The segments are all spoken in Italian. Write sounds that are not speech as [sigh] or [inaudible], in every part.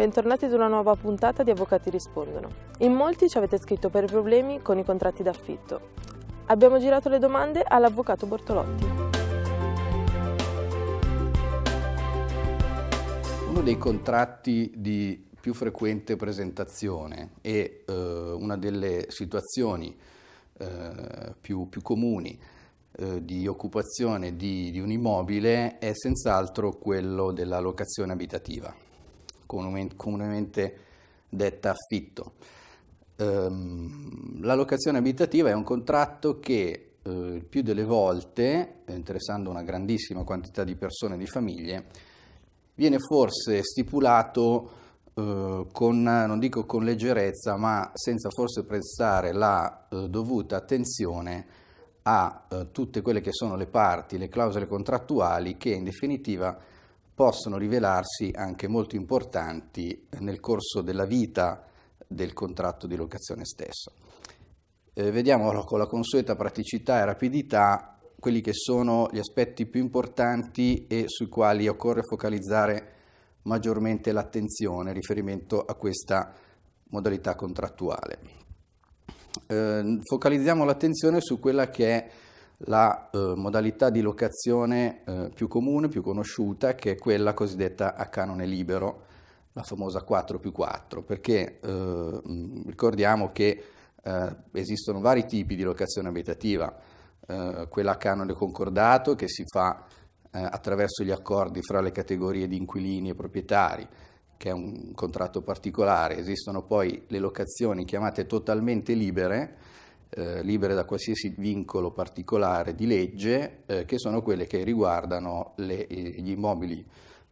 Bentornati ad una nuova puntata di Avvocati Rispondono. In molti ci avete scritto per problemi con i contratti d'affitto. Abbiamo girato le domande all'avvocato Bortolotti. Uno dei contratti di più frequente presentazione e eh, una delle situazioni eh, più, più, comuni eh, di occupazione di, di un immobile è senz'altro quello della locazione abitativa comunemente detta affitto. Ehm, la locazione abitativa è un contratto che eh, il più delle volte, interessando una grandissima quantità di persone e di famiglie, viene forse stipulato eh, con, non dico con leggerezza, ma senza forse prestare la eh, dovuta attenzione a tutte quelle che sono le parti, le clausole contrattuali che in definitiva possono rivelarsi anche molto importanti nel corso della vita del contratto di locazione stesso. Eh, vediamo con la consueta praticità e rapidità quelli che sono gli aspetti più importanti e sui quali occorre focalizzare maggiormente l'attenzione in riferimento a questa modalità contrattuale. Eh, focalizziamo l'attenzione su quella che è la eh, modalità di locazione eh, più comune, più conosciuta, che è quella cosiddetta a canone libero, la famosa 4 più 4, perché eh, ricordiamo che eh, esistono vari tipi di locazione abitativa, eh, quella a canone concordato che si fa eh, attraverso gli accordi fra le categorie di inquilini e proprietari, che è un contratto particolare, esistono poi le locazioni chiamate totalmente libere, eh, libere da qualsiasi vincolo particolare di legge, eh, che sono quelle che riguardano le, eh, gli immobili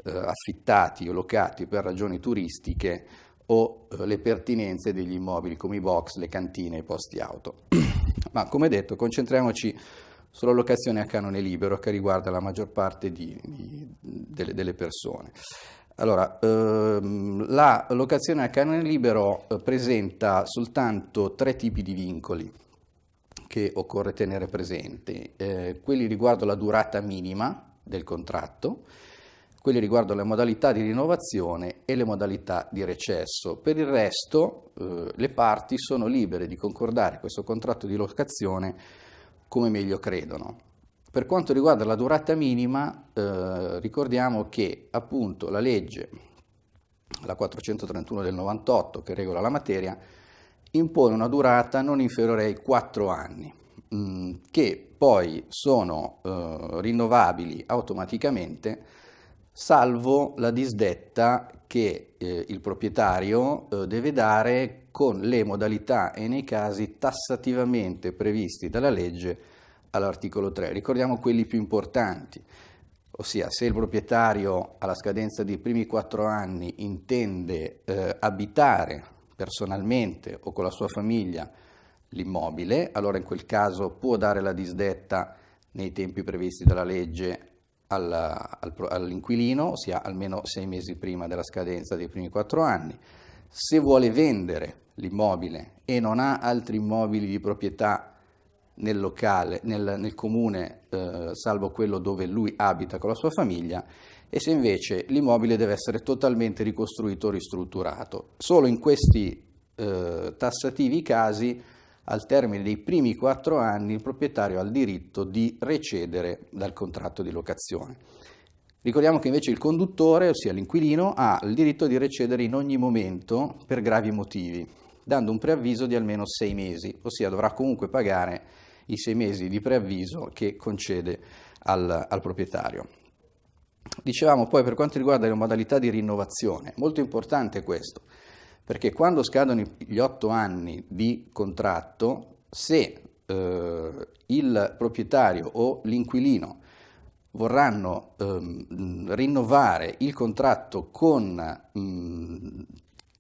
eh, affittati o locati per ragioni turistiche o eh, le pertinenze degli immobili come i box, le cantine, i posti auto. [clears throat] Ma come detto, concentriamoci sulla locazione a canone libero che riguarda la maggior parte di, di, delle, delle persone. Allora, ehm, la locazione a canone libero eh, presenta soltanto tre tipi di vincoli che occorre tenere presenti. eh, quelli riguardo la durata minima del contratto, quelli riguardo le modalità di rinnovazione e le modalità di recesso. Per il resto eh, le parti sono libere di concordare questo contratto di locazione come meglio credono. Per quanto riguarda la durata minima, eh, ricordiamo che appunto la legge, la 431 del 98, che regola la materia, impone una durata non inferiore ai 4 anni, mm, che poi sono eh, rinnovabili automaticamente, salvo la disdetta che eh, il proprietario eh, deve dare con le modalità e nei casi tassativamente previsti dalla legge all'articolo 3. Ricordiamo quelli più importanti, ossia se il proprietario alla scadenza dei primi 4 anni intende eh, abitare personalmente o con la sua famiglia l'immobile, allora in quel caso può dare la disdetta nei tempi previsti dalla legge alla, al, all'inquilino, ossia almeno sei mesi prima della scadenza dei primi quattro anni. Se vuole vendere l'immobile e non ha altri immobili di proprietà nel locale, nel, nel comune, eh, salvo quello dove lui abita con la sua famiglia, e se invece l'immobile deve essere totalmente ricostruito o ristrutturato. Solo in questi eh, tassativi casi, al termine dei primi quattro anni, il proprietario ha il diritto di recedere dal contratto di locazione. Ricordiamo che invece il conduttore, ossia l'inquilino, ha il diritto di recedere in ogni momento per gravi motivi, dando un preavviso di almeno sei mesi, ossia dovrà comunque pagare i sei mesi di preavviso che concede al, al proprietario. Dicevamo poi per quanto riguarda le modalità di rinnovazione, molto importante questo, perché quando scadono gli otto anni di contratto, se eh, il proprietario o l'inquilino vorranno ehm, rinnovare il contratto con mh, mm,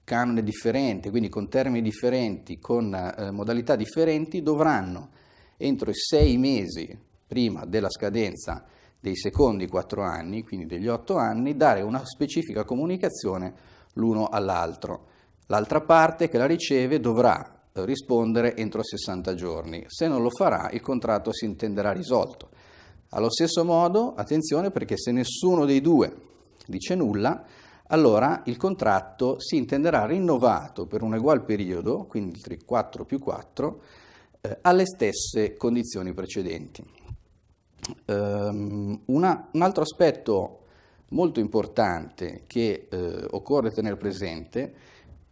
canone differente, quindi con termini differenti, con eh, modalità differenti, dovranno entro i sei mesi prima della scadenza dei secondi quattro anni, quindi degli otto anni, dare una specifica comunicazione l'uno all'altro. L'altra parte che la riceve dovrà eh, rispondere entro 60 giorni. Se non lo farà, il contratto si intenderà risolto. Allo stesso modo, attenzione perché se nessuno dei due dice nulla, allora il contratto si intenderà rinnovato per un ugual periodo, quindi 4 più 4, eh, alle stesse condizioni precedenti. Um, una, un altro aspetto molto importante che eh, occorre tenere presente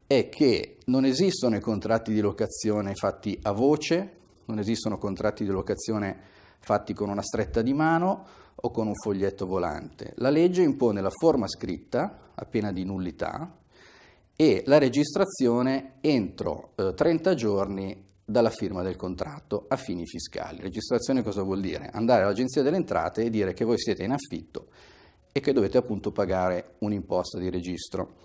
è che non esistono i contratti di locazione fatti a voce, non esistono contratti di locazione fatti con una stretta di mano o con un foglietto volante. La legge impone la forma scritta, a pena di nullità, e la registrazione entro eh, 30 giorni dalla firma del contratto a fini fiscali. Registrazione cosa vuol dire? Andare all'Agenzia delle Entrate e dire che voi siete in affitto e che dovete appunto pagare un'imposta di registro.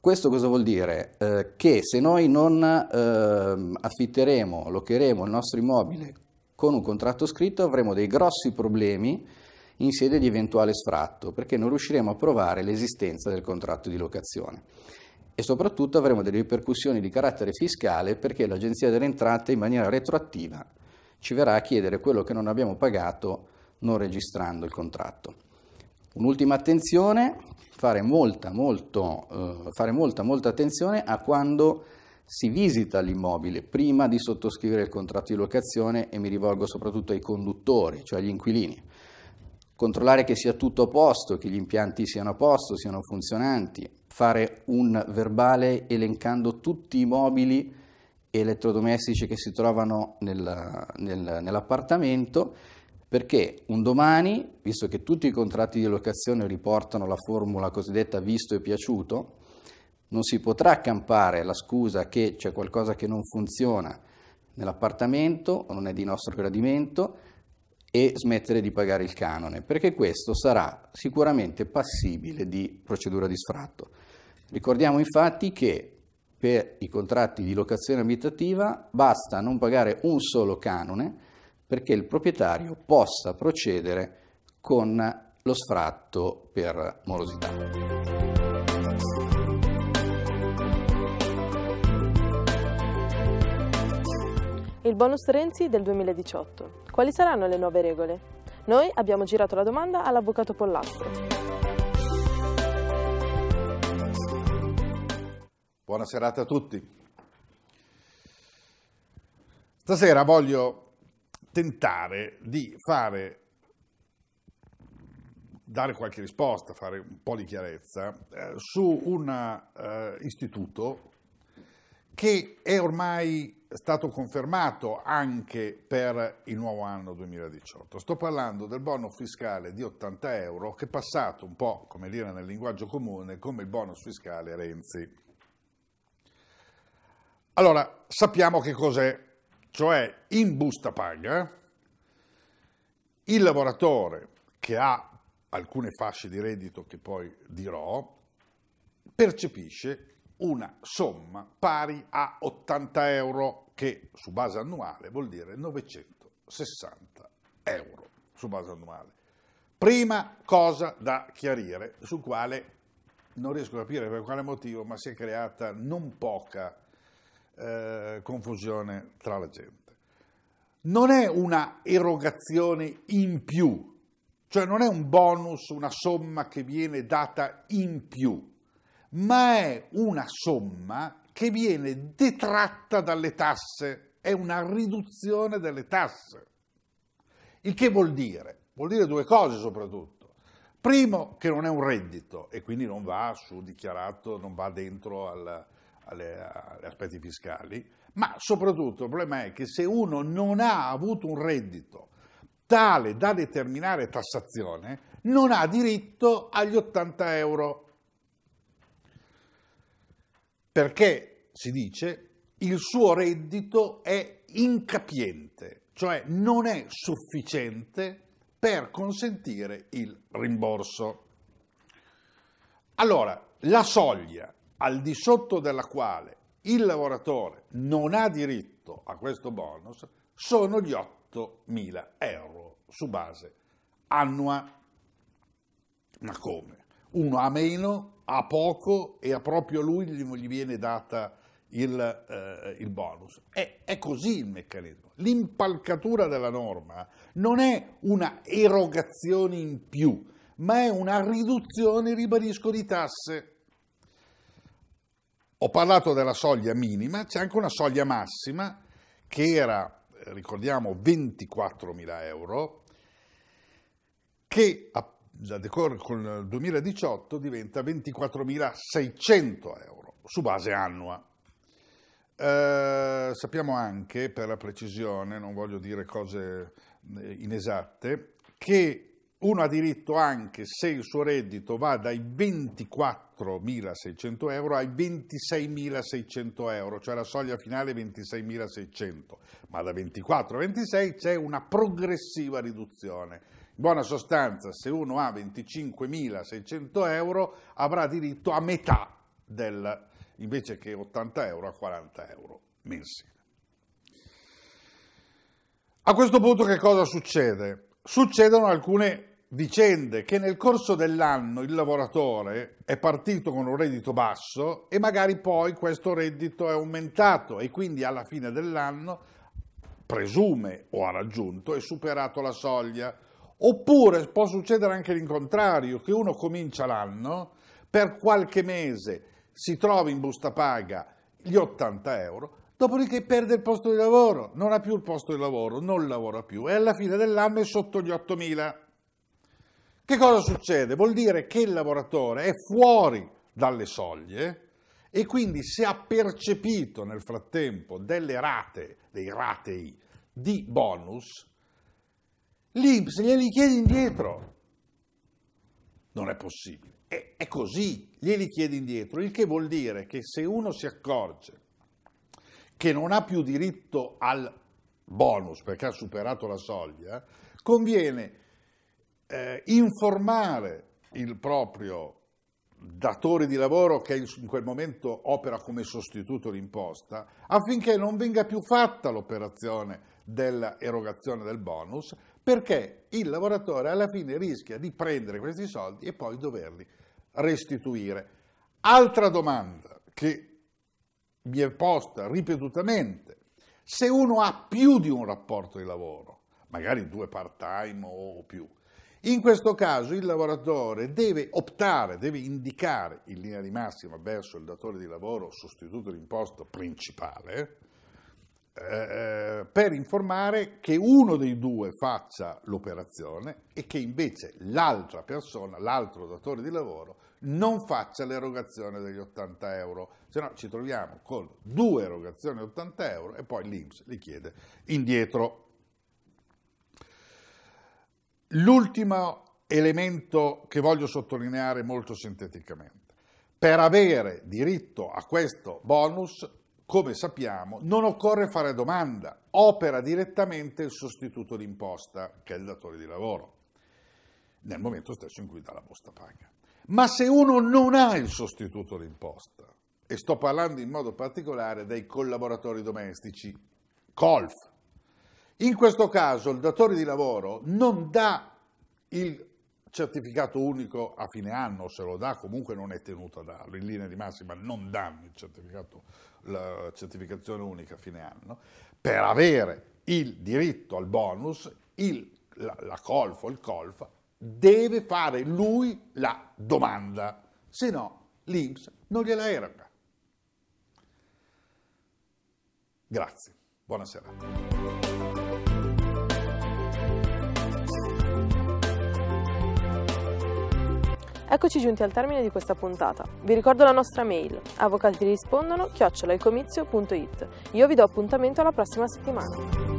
Questo cosa vuol dire? Eh, che se noi non eh, affitteremo, locheremo il nostro immobile con un contratto scritto avremo dei grossi problemi in sede di eventuale sfratto perché non riusciremo a provare l'esistenza del contratto di locazione e soprattutto avremo delle ripercussioni di carattere fiscale perché l'Agenzia delle Entrate in maniera retroattiva ci verrà a chiedere quello che non abbiamo pagato non registrando il contratto. Un'ultima attenzione, fare molta, molto, eh, fare molta, molta attenzione a quando si visita l'immobile prima di sottoscrivere il contratto di locazione e mi rivolgo soprattutto ai conduttori, cioè agli inquilini. Controllare che sia tutto a posto, che gli impianti siano a posto, siano funzionanti, fare un verbale elencando tutti i mobili elettrodomestici che si trovano nel, nel, nell'appartamento perché un domani, visto che tutti i contratti di locazione riportano la formula cosiddetta visto e piaciuto, non si potrà accampare la scusa che c'è qualcosa che non funziona nell'appartamento o non è di nostro gradimento e smettere di pagare il canone, perché questo sarà sicuramente passibile di procedura di sfratto. Ricordiamo infatti che per i contratti di locazione abitativa basta non pagare un solo canone perché il proprietario possa procedere con lo sfratto per morosità. Il bonus Renzi del 2018. Quali saranno le nuove regole? Noi abbiamo girato la domanda all'avvocato Pollastro. Buona serata a tutti. Stasera voglio tentare di fare, dare qualche risposta, fare un po' di chiarezza eh, su un eh, istituto che è ormai stato confermato anche per il nuovo anno 2018. Sto parlando del bonus fiscale di 80 euro che è passato un po', come dire nel linguaggio comune, come il bonus fiscale Renzi. Allora, sappiamo che cos'è, cioè in busta paga il lavoratore che ha alcune fasce di reddito che poi dirò, percepisce una somma pari a 80 euro, che su base annuale vuol dire 960 euro su base annuale. Prima cosa da chiarire, sul quale non riesco a capire per quale motivo, ma si è creata non poca eh, confusione tra la gente. Non è una erogazione in più, cioè non è un bonus, una somma che viene data in più, ma è una somma che viene detratta dalle tasse, è una riduzione delle tasse. Il che vuol dire? Vuol dire due cose soprattutto. Primo, che non è un reddito e quindi non va su dichiarato, non va dentro al, agli aspetti fiscali, ma soprattutto il problema è che se uno non ha avuto un reddito tale da determinare tassazione, non ha diritto agli 80 euro. Perché, si dice, il suo reddito è incapiente, cioè non è sufficiente per consentire il rimborso. Allora, la soglia al di sotto della quale il lavoratore non ha diritto a questo bonus sono gli 8.000 euro su base annua. Ma come? Uno ha meno, ha poco e a proprio lui gli viene data il, eh, il bonus. È, è così il meccanismo. L'impalcatura della norma non è una erogazione in più, ma è una riduzione, ribadisco, di tasse ho parlato della soglia minima, c'è anche una soglia massima che era, ricordiamo, 24.000 euro, che a, da decorre con il 2018 diventa 24.600 euro su base annua. Eh, sappiamo anche, per la precisione, non voglio dire cose eh, inesatte, che uno ha diritto anche se il suo reddito va dai 24.600 euro ai 26.600 euro, cioè la soglia finale è 26.600, ma da 24 a 26 c'è una progressiva riduzione. In buona sostanza, se uno ha 25.600 euro avrà diritto a metà del, invece che 80 euro a 40 euro mensile. A questo punto che cosa succede? Succedono alcune vicende che nel corso dell'anno il lavoratore è partito con un reddito basso e magari poi questo reddito è aumentato e quindi alla fine dell'anno presume o ha raggiunto e superato la soglia. Oppure può succedere anche l'incontrario, che uno comincia l'anno, per qualche mese si trova in busta paga gli 80 euro, dopodiché perde il posto di lavoro, non ha più il posto di lavoro, non lavora più e alla fine dell'anno è sotto gli 8000 che cosa succede? Vuol dire che il lavoratore è fuori dalle soglie e quindi se ha percepito nel frattempo delle rate, dei ratei di bonus, l'Inps glieli chiede indietro. Non è possibile. È, è così, glieli chiede indietro, il che vuol dire che se uno si accorge che non ha più diritto al bonus perché ha superato la soglia, conviene eh, informare il proprio datore di lavoro che in quel momento opera come sostituto l'imposta affinché non venga più fatta l'operazione dell'erogazione del bonus perché il lavoratore alla fine rischia di prendere questi soldi e poi doverli restituire. Altra domanda che mi è posta ripetutamente, se uno ha più di un rapporto di lavoro, magari due part time o più, in questo caso il lavoratore deve optare, deve indicare in linea di massima verso il datore di lavoro sostituto d'imposta principale, eh, per informare che uno dei due faccia l'operazione e che invece l'altra persona, l'altro datore di lavoro, non faccia l'erogazione degli 80 euro, se no ci troviamo con due erogazioni di 80 euro e poi l'Inps li chiede indietro. L'ultimo elemento che voglio sottolineare molto sinteticamente. Per avere diritto a questo bonus, come sappiamo, non occorre fare domanda, opera direttamente il sostituto d'imposta, che è il datore di lavoro, nel momento stesso in cui dà la busta paga. Ma se uno non ha il sostituto d'imposta, e sto parlando in modo particolare dei collaboratori domestici, colf, in questo caso il datore di lavoro non dà il certificato unico a fine anno, se lo dà comunque non è tenuto a darlo, in linea di massima non danno il certificato, la certificazione unica a fine anno, per avere il diritto al bonus, il, la, la colfo, il colfa, deve fare lui la domanda, se no l'Inps non gliela eroga. Grazie, buonasera. Eccoci giunti al termine di questa puntata. Vi ricordo la nostra mail avvocatirispondono chiocciolaicomizio.it. Io vi do appuntamento alla prossima settimana.